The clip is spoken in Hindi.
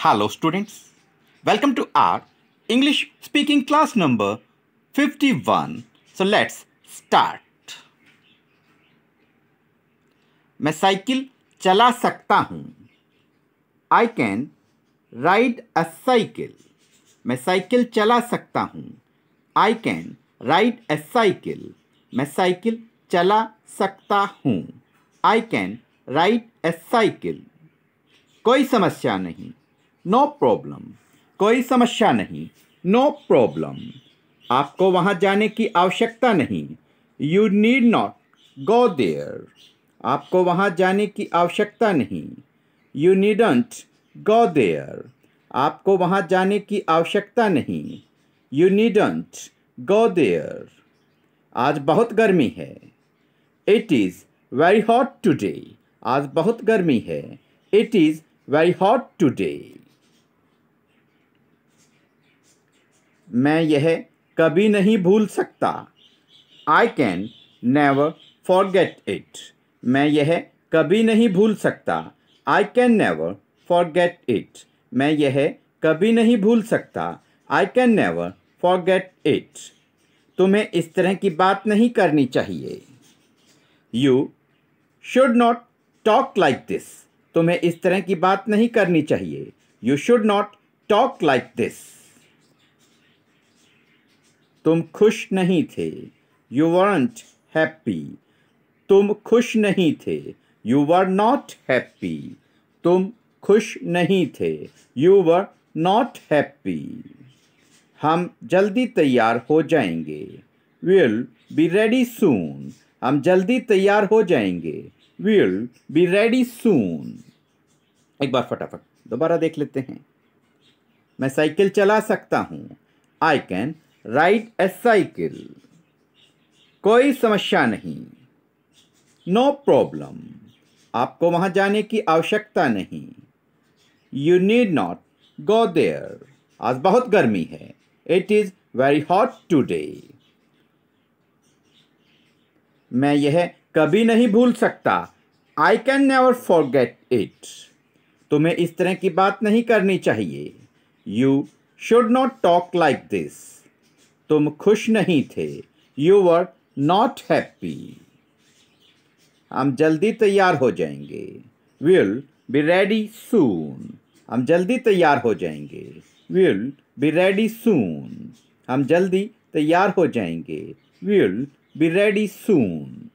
Hello students, welcome to our English speaking class number 51. So let's start. मैं साइकिल चला सकता हूँ I can ride a cycle. मैं साइकिल चला सकता हूँ I can ride a cycle. मैं साइकिल चला सकता हूँ I can ride a cycle. कोई समस्या नहीं नो प्रॉब्लम कोई समस्या नहीं नो प्रॉब्लम आपको वहाँ जाने की आवश्यकता नहीं you need not go there आपको वहाँ जाने की आवश्यकता नहीं यू नीडंट गो देयर आपको वहाँ जाने की आवश्यकता नहीं यू नीडंट गो देयर आज बहुत गर्मी है it is very hot today आज बहुत गर्मी है it is very hot today मैं यह कभी नहीं भूल सकता I can never forget it मैं यह कभी नहीं भूल सकता I can never forget it मैं यह कभी नहीं भूल सकता I can never forget it तुम्हें इस तरह की बात नहीं करनी चाहिए you should not talk like this तुम्हें इस तरह की बात नहीं करनी चाहिए you should not talk like this तुम खुश नहीं थे यू वॉन्ट हैप्पी तुम खुश नहीं थे यू वर नॉट हैप्पी तुम खुश नहीं थे यू वर नॉट हैप्पी हम जल्दी तैयार हो जाएंगे विल बी रेडी सून हम जल्दी तैयार हो जाएंगे विल बी रेडी सून एक बार फटाफट दोबारा देख लेते हैं मैं साइकिल चला सकता हूँ I can ride a cycle कोई समस्या नहीं नो प्रॉब्लम आपको वहां जाने की आवश्यकता नहीं you need not go there आज बहुत गर्मी है it is very hot today मैं यह कभी नहीं भूल सकता I can never forget it तुम्हें इस तरह की बात नहीं करनी चाहिए you should not talk like this तुम खुश नहीं थे यू वर नॉट हैप्पी हम जल्दी तैयार हो जाएंगे विल बी रेडी सून हम जल्दी तैयार हो जाएंगे विल बी रेडी सून हम जल्दी तैयार हो जाएंगे विल बी रेडी सून